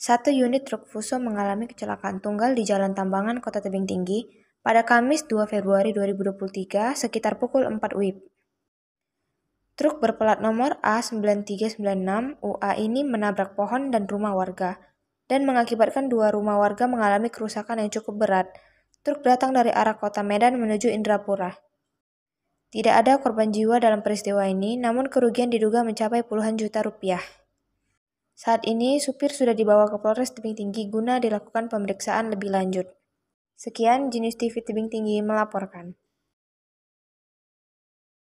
satu unit truk Fuso mengalami kecelakaan tunggal di Jalan Tambangan, Kota Tebing Tinggi pada Kamis 2 Februari 2023 sekitar pukul 4 WIB. Truk berplat nomor A9396 UA ini menabrak pohon dan rumah warga dan mengakibatkan dua rumah warga mengalami kerusakan yang cukup berat. Truk datang dari arah kota Medan menuju Indrapura. Tidak ada korban jiwa dalam peristiwa ini, namun kerugian diduga mencapai puluhan juta rupiah. Saat ini, supir sudah dibawa ke Polres Tebing Tinggi guna dilakukan pemeriksaan lebih lanjut. Sekian, Jenius TV Tebing Tinggi melaporkan.